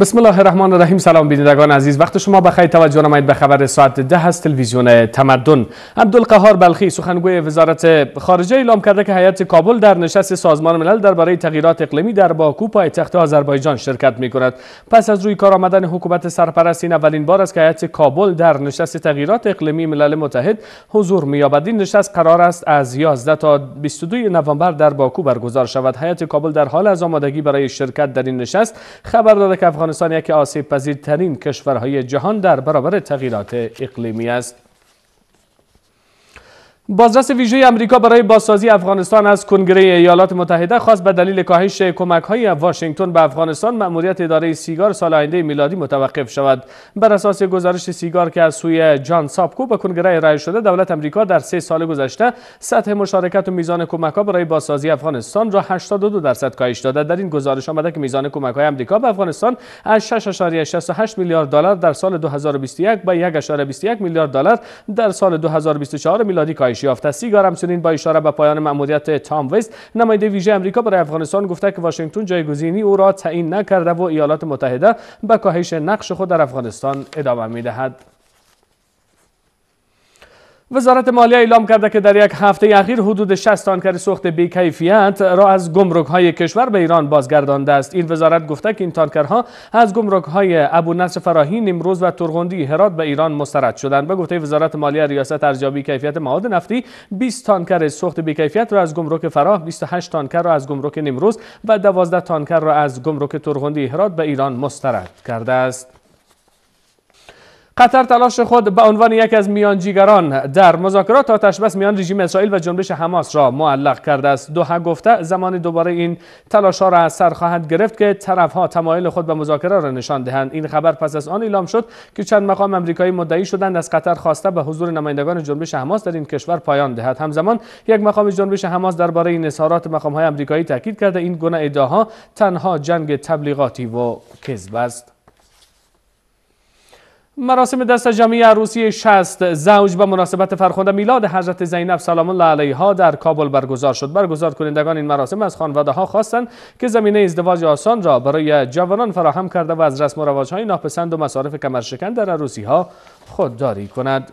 بسم الله الرحمن الرحیم سلام بینندگان عزیز وقت شما بخیر توجه نمایید به خبر ساعت ده از تلویزیون تمدن عبدالقهار بلخی سخنگوی وزارت خارجه اعلام کرده که هیئت کابل در نشست سازمان ملل درباره تغییرات اقلیمی در باکو پایتخت آذربایجان شرکت می کند پس از روی کار آمدن حکومت سرپرست این اولین بار است که هیئت کابل در نشست تغییرات اقلیمی ملل متحد حضور می یابد این نشست قرار است از 11 تا 22 نوامبر در باکو برگزار شود هیئت کابل در حال از آمادگی برای شرکت در این نشست خبر داده که افغانستان یکی آسیب پذیرترین کشورهای جهان در برابر تغییرات اقلیمی است. بازرس ویژه آمریکا برای بازسازی افغانستان از کنگره ایالات متحده خواست به دلیل کاهش کمک های واشنگتن به افغانستان مأموریت اداره سیگار سال آینده میلادی متوقف شود بر اساس گزارش سیگار که از سوی جان سابکو به کنگره ارائه شده دولت آمریکا در سه سال گذشته سطح مشارکت و میزان کمک ها برای بازسازی افغانستان را 82 درصد کاهش داده در این گزارش آمده که میزان کمک های آمریکا به افغانستان از 6.68 میلیارد دلار در سال 2021 به 1.21 میلیارد دلار در سال 2024 میلادی کاهش افزایش یافته سیگار همچنین با اشاره به پایان مأموریت تام وست نماینده ویژه آمریکا برای افغانستان گفته که واشنگتن جایگزینی او را تعیین نکرده و ایالات متحده به کاهش نقش خود در افغانستان ادامه میدهد وزارت مالیه اعلام کرده که در یک هفته اخیر حدود 60 تانکر سوخت بیکیفیت را از گمرک های کشور به ایران بازگردانده است این وزارت گفته که این تانکرها از گمرک های ابو نصر فراهی نیمروز و ترغندی هرات به ایران مسترد شدند به گفته وزارت مالیه ریاست ارزیابی کیفیت مواد نفتی 20 تانکر سوخت بیکیفیت را از گمرک فراه 28 تانکر را از گمرک نیمروز و 12 تانکر را از گمرک ترغندی هرات به ایران مسترد کرده است قطر تلاش خود به عنوان یک از میانجیگران در مذاکرات آتش بس میان رژیم اسرائیل و جنبش حماس را معلق کرده است دوحه گفته زمان دوباره این تلاش ها را از سر خواهد گرفت که طرف ها تمایل خود به مذاکره را نشان دهند این خبر پس از آن اعلام شد که چند مقام آمریکایی مدعی شدند از قطر خواسته به حضور نمایندگان جنبش حماس در این کشور پایان دهد همزمان یک مقام جنبش حماس درباره این اظهارات مقام های آمریکایی تاکید کرده این گونه ادعاها تنها جنگ تبلیغاتی و کذب است مراسم دست جمعی عروسی شست زوج به مناسبت فرخنده میلاد حضرت زینب سلام الله علیها در کابل برگزار شد برگزار کنندگان این مراسم از خانواده ها خواستند که زمینه ازدواج آسان را برای جوانان فراهم کرده و از رسم و رواج های ناپسند و مصارف کمرشکن در عروسی ها خودداری کند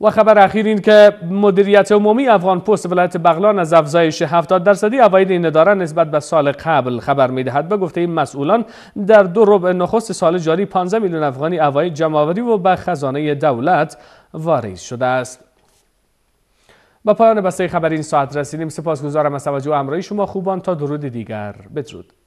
و خبر اخیر این که مدیریت عمومی افغان پست ولایت بغلان از افزایش 70 درصدی عواید این اداره نسبت به سال قبل خبر میدهد به گفته این مسئولان در دو ربع نخست سال جاری 15 میلیون افغانی عواید جمعآوری و به خزانه دولت واریز شده است با پایان بسته خبر این ساعت رسیدیم سپاسگزارم از توجه و همراهی شما خوبان تا درود دیگر بدرود